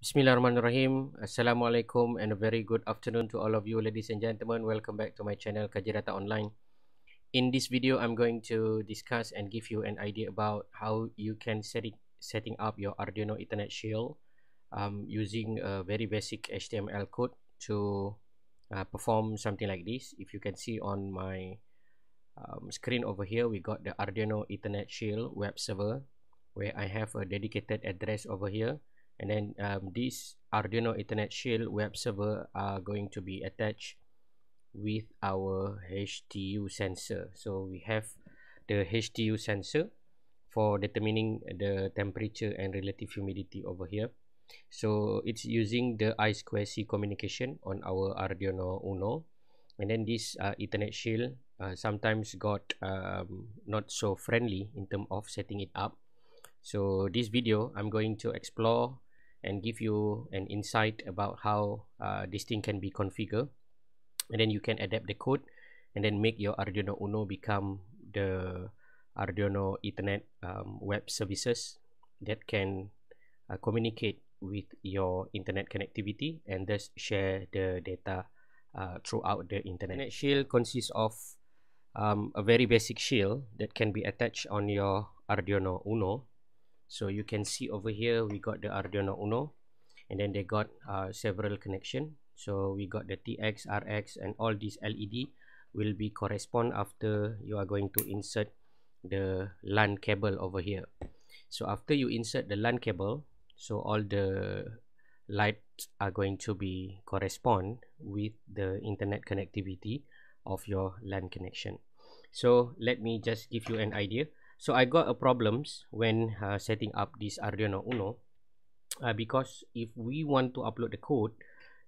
Bismillahirrahmanirrahim. Assalamualaikum and a very good afternoon to all of you ladies and gentlemen. Welcome back to my channel Kajirata Online. In this video, I'm going to discuss and give you an idea about how you can set it, setting up your Arduino Ethernet Shield um, using a very basic HTML code to uh, perform something like this. If you can see on my um, screen over here, we got the Arduino Ethernet Shield web server where I have a dedicated address over here and then um, this Arduino Ethernet Shield web server are going to be attached with our HTU sensor. So we have the HTU sensor for determining the temperature and relative humidity over here. So it's using the I2C communication on our Arduino Uno. And then this uh, Ethernet Shield uh, sometimes got um, not so friendly in terms of setting it up. So this video, I'm going to explore and give you an insight about how uh, this thing can be configured and then you can adapt the code and then make your Arduino Uno become the Arduino Ethernet um, web services that can uh, communicate with your internet connectivity and thus share the data uh, throughout the internet. internet shield consists of um, a very basic shield that can be attached on your Arduino Uno so you can see over here we got the Arduino Uno and then they got uh, several connection so we got the TX, RX and all these LED will be correspond after you are going to insert the LAN cable over here so after you insert the LAN cable so all the lights are going to be correspond with the internet connectivity of your LAN connection so let me just give you an idea So I got a problems when uh, setting up this Arduino Uno uh, because if we want to upload the code,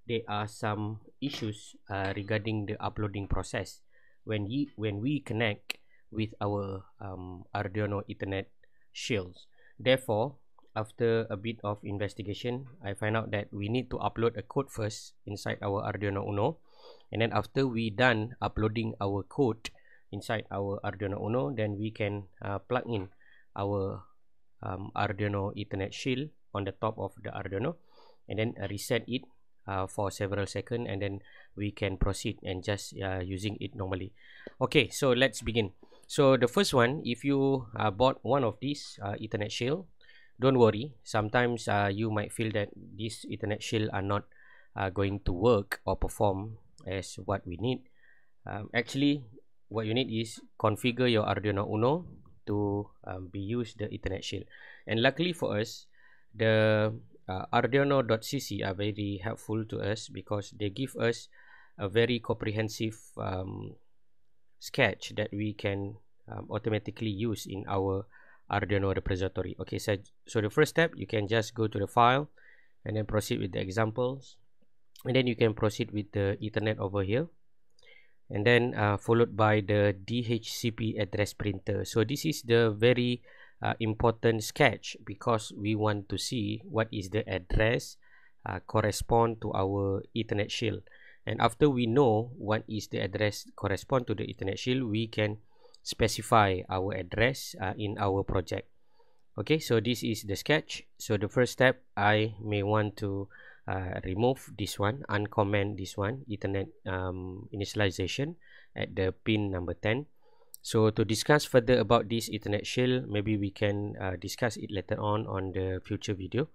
there are some issues uh, regarding the uploading process when we when we connect with our um, Arduino Ethernet shields. Therefore, after a bit of investigation, I find out that we need to upload a code first inside our Arduino Uno, and then after we done uploading our code inside our Arduino Uno then we can uh, plug in our um, Arduino Ethernet shield on the top of the Arduino and then uh, reset it uh, for several seconds and then we can proceed and just uh, using it normally okay so let's begin so the first one if you uh, bought one of these uh, Ethernet shield don't worry sometimes uh, you might feel that this Ethernet shield are not uh, going to work or perform as what we need um, actually what you need is configure your Arduino Uno to um, be used the Ethernet shield. And luckily for us, the uh, Arduino.cc are very helpful to us because they give us a very comprehensive um, sketch that we can um, automatically use in our Arduino repository. Okay, so, so the first step, you can just go to the file and then proceed with the examples. And then you can proceed with the Ethernet over here. and then uh, followed by the DHCP address printer. So this is the very uh, important sketch because we want to see what is the address uh, correspond to our Ethernet shield. And after we know what is the address correspond to the Ethernet shield, we can specify our address uh, in our project. Okay, so this is the sketch. So the first step, I may want to uh, remove this one uncomment this one ethernet um, initialization at the pin number 10 so to discuss further about this ethernet shell maybe we can uh, discuss it later on on the future video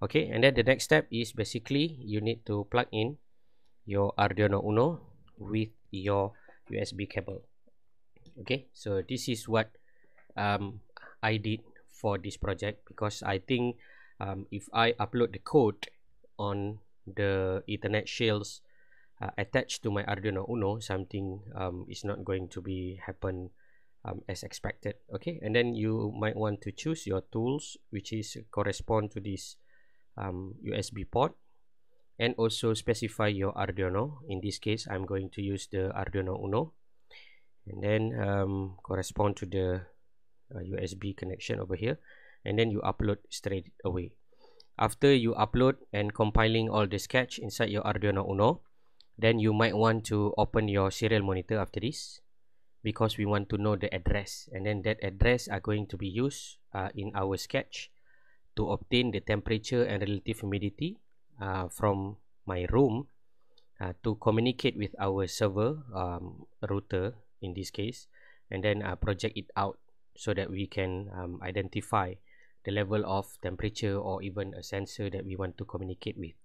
okay and then the next step is basically you need to plug in your arduino uno with your usb cable okay so this is what um, i did for this project because i think um, if i upload the code on the Ethernet shields uh, attached to my Arduino Uno, something um, is not going to be happen um, as expected. Okay, and then you might want to choose your tools, which is correspond to this um, USB port, and also specify your Arduino. In this case, I'm going to use the Arduino Uno, and then um, correspond to the uh, USB connection over here, and then you upload straight away. after you upload and compiling all the sketch inside your Arduino Uno, then you might want to open your serial monitor after this because we want to know the address and then that address are going to be used uh, in our sketch to obtain the temperature and relative humidity uh, from my room uh, to communicate with our server um, router in this case and then uh, project it out so that we can um, identify the level of temperature or even a sensor that we want to communicate with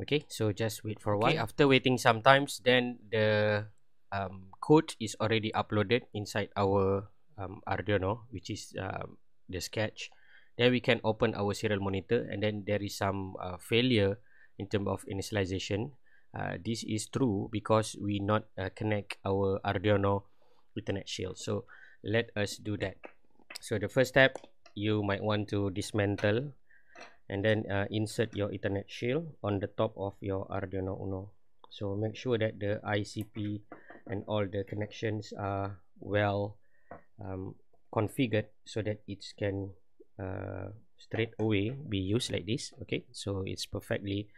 okay so just wait for a while okay. after waiting sometimes then the um, code is already uploaded inside our um, Arduino which is um, the sketch then we can open our serial monitor and then there is some uh, failure in terms of initialization uh, this is true because we not uh, connect our Arduino Ethernet shield so let us do that so the first step you might want to dismantle and then uh, insert your ethernet shield on the top of your arduino uno so make sure that the icp and all the connections are well um, configured so that it can uh, straight away be used like this okay so it's perfectly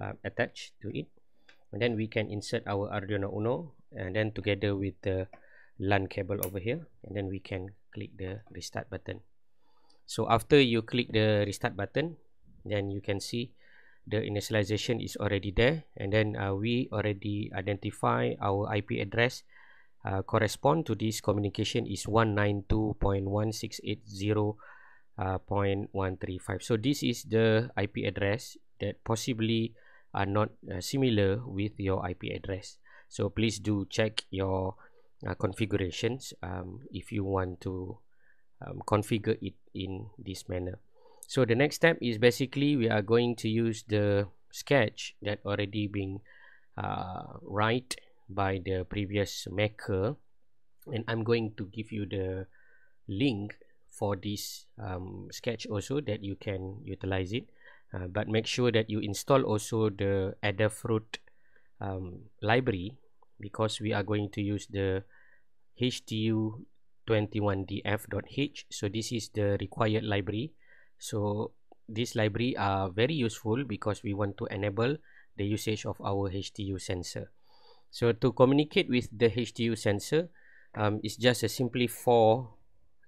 uh, attached to it and then we can insert our arduino uno and then together with the LAN cable over here and then we can click the restart button so after you click the restart button then you can see the initialization is already there and then uh, we already identify our IP address uh, correspond to this communication is 192.168.0.135 uh, so this is the IP address that possibly are not uh, similar with your IP address so please do check your uh, configurations um, if you want to um, configure it in this manner. So the next step is basically we are going to use the sketch that already been uh, write by the previous maker and I'm going to give you the link for this um, sketch also that you can utilize it uh, but make sure that you install also the Adafruit um, library because we are going to use the HDU 21df.h so this is the required library so this library are very useful because we want to enable the usage of our HTU sensor so to communicate with the HTU sensor um, it's just a simply for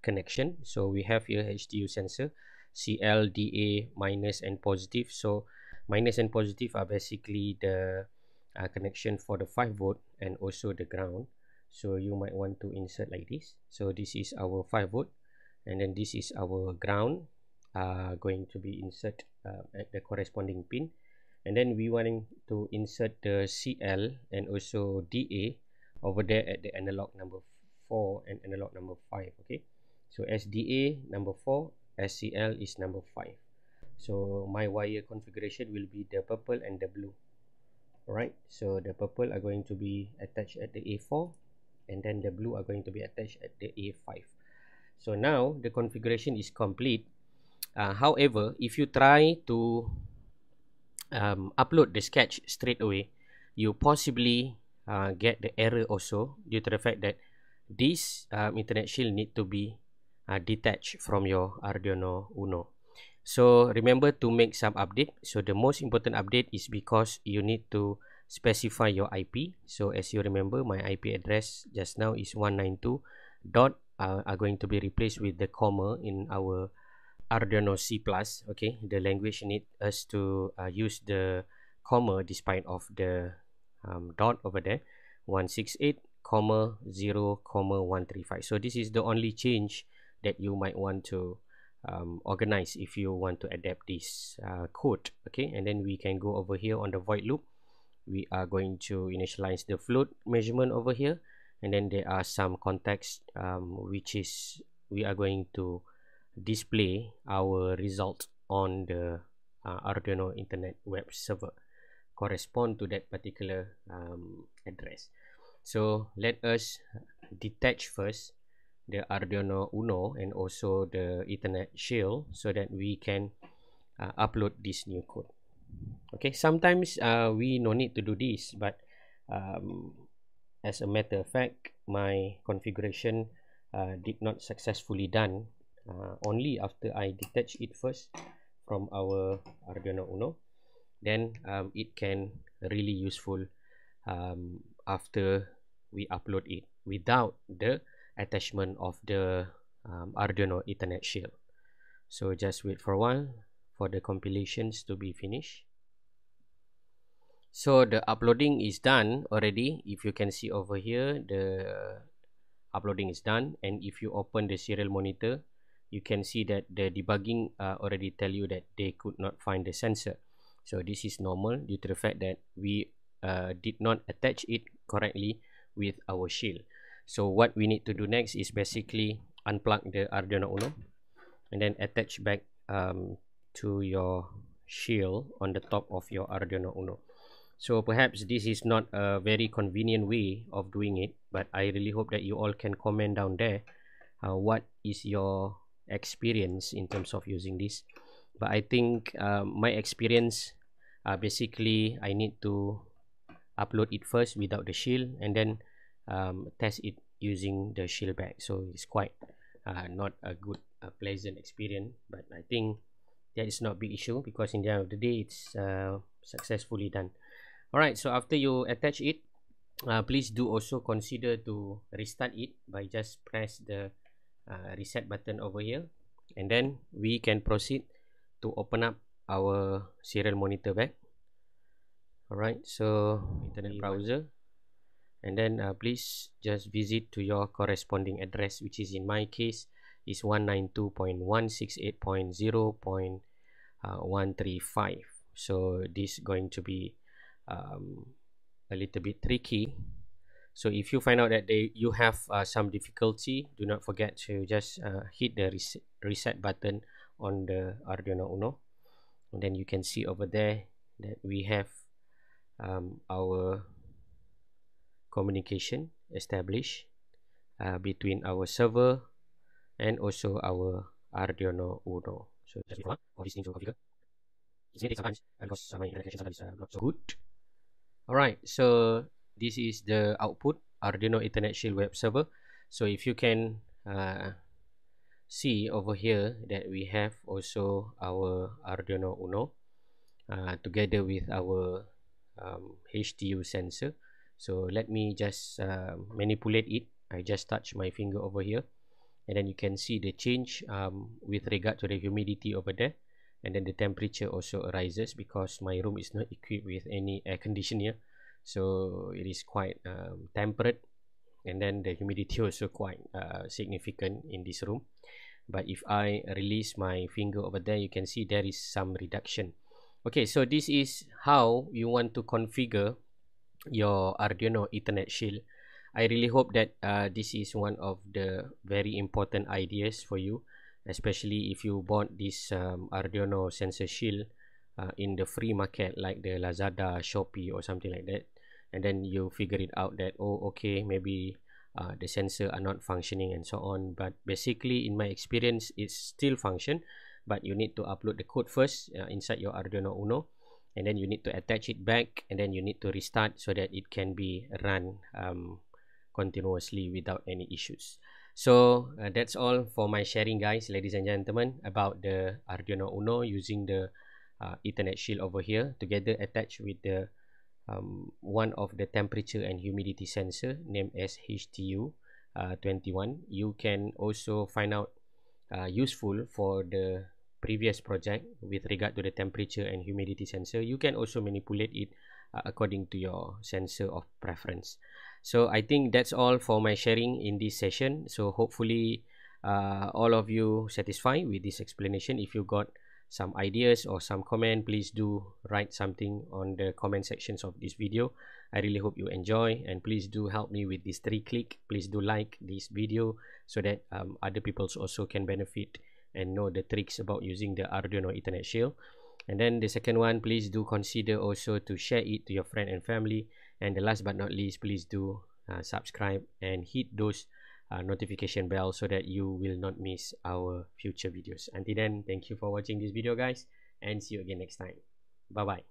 connection so we have here HTU sensor CL DA minus and positive so minus and positive are basically the uh, connection for the 5 volt and also the ground so you might want to insert like this so this is our 5 volt and then this is our ground uh, going to be insert uh, at the corresponding pin and then we wanting to insert the CL and also DA over there at the analog number 4 and analog number 5 okay so SDA number 4 SCL is number 5 so my wire configuration will be the purple and the blue alright so the purple are going to be attached at the A4 and then the blue are going to be attached at the A5. So now the configuration is complete. Uh, however, if you try to um, upload the sketch straight away, you possibly uh, get the error also due to the fact that this um, internet shield need to be uh, detached from your Arduino Uno. So remember to make some update. So the most important update is because you need to specify your IP so as you remember my IP address just now is 192 dot uh, are going to be replaced with the comma in our Arduino C plus okay the language need us to uh, use the comma despite of the um, dot over there 168 comma 0 comma 135 so this is the only change that you might want to um, organize if you want to adapt this uh, code okay and then we can go over here on the void loop we are going to initialize the float measurement over here and then there are some context um, which is we are going to display our result on the uh, Arduino internet web server correspond to that particular um, address so let us detach first the Arduino Uno and also the ethernet shield so that we can uh, upload this new code Okay, sometimes uh, we no need to do this, but um, as a matter of fact, my configuration uh, did not successfully done uh, only after I detach it first from our Arduino Uno, then um, it can really useful um, after we upload it without the attachment of the um, Arduino Ethernet shield. So just wait for a while for the compilations to be finished so the uploading is done already if you can see over here the uploading is done and if you open the serial monitor you can see that the debugging uh, already tell you that they could not find the sensor so this is normal due to the fact that we uh, did not attach it correctly with our shield so what we need to do next is basically unplug the Arduino Uno and then attach back um, to your shield on the top of your Arduino Uno. So perhaps this is not a very convenient way of doing it, but I really hope that you all can comment down there uh, what is your experience in terms of using this. But I think uh, my experience, uh, basically I need to upload it first without the shield and then um, test it using the shield bag. So it's quite uh, not a good uh, pleasant experience, but I think that is not a big issue because in the end of the day it's uh, successfully done alright so after you attach it uh, please do also consider to restart it by just press the uh, reset button over here and then we can proceed to open up our serial monitor back alright so internet browser and then uh, please just visit to your corresponding address which is in my case 192.168.1.1 is 192.168.0.135 so this going to be um, a little bit tricky so if you find out that they you have uh, some difficulty do not forget to just uh, hit the res reset button on the Arduino Uno and then you can see over there that we have um, our communication established uh, between our server and also our Arduino Uno. So just one for this thing to configure. It's going to take some time because my internet connection is not so good. Alright, so this is the output Arduino Internet Shield web server. So if you can uh, see over here that we have also our Arduino Uno uh, together with our um, HTU sensor. So let me just uh, manipulate it. I just touch my finger over here and then you can see the change um, with regard to the humidity over there and then the temperature also arises because my room is not equipped with any air conditioner so it is quite um, temperate and then the humidity also quite uh, significant in this room but if I release my finger over there you can see there is some reduction okay so this is how you want to configure your Arduino Ethernet shield I really hope that uh, this is one of the very important ideas for you, especially if you bought this um, Arduino sensor shield uh, in the free market like the Lazada, Shopee or something like that, and then you figure it out that oh okay maybe uh, the sensor are not functioning and so on. But basically in my experience, it still function, but you need to upload the code first uh, inside your Arduino Uno. And then you need to attach it back, and then you need to restart so that it can be run um, continuously without any issues. So uh, that's all for my sharing, guys, ladies and gentlemen, about the Arduino Uno using the uh, Ethernet shield over here, together attached with the um, one of the temperature and humidity sensor named as HTU uh, 21. You can also find out uh, useful for the previous project with regard to the temperature and humidity sensor. You can also manipulate it uh, according to your sensor of preference. so i think that's all for my sharing in this session so hopefully uh, all of you satisfied with this explanation if you got some ideas or some comment please do write something on the comment sections of this video i really hope you enjoy and please do help me with this three click please do like this video so that um, other people also can benefit and know the tricks about using the arduino ethernet shield and then the second one please do consider also to share it to your friend and family And the last but not least, please do uh, subscribe and hit those uh, notification bell so that you will not miss our future videos. Until then, thank you for watching this video, guys, and see you again next time. Bye bye.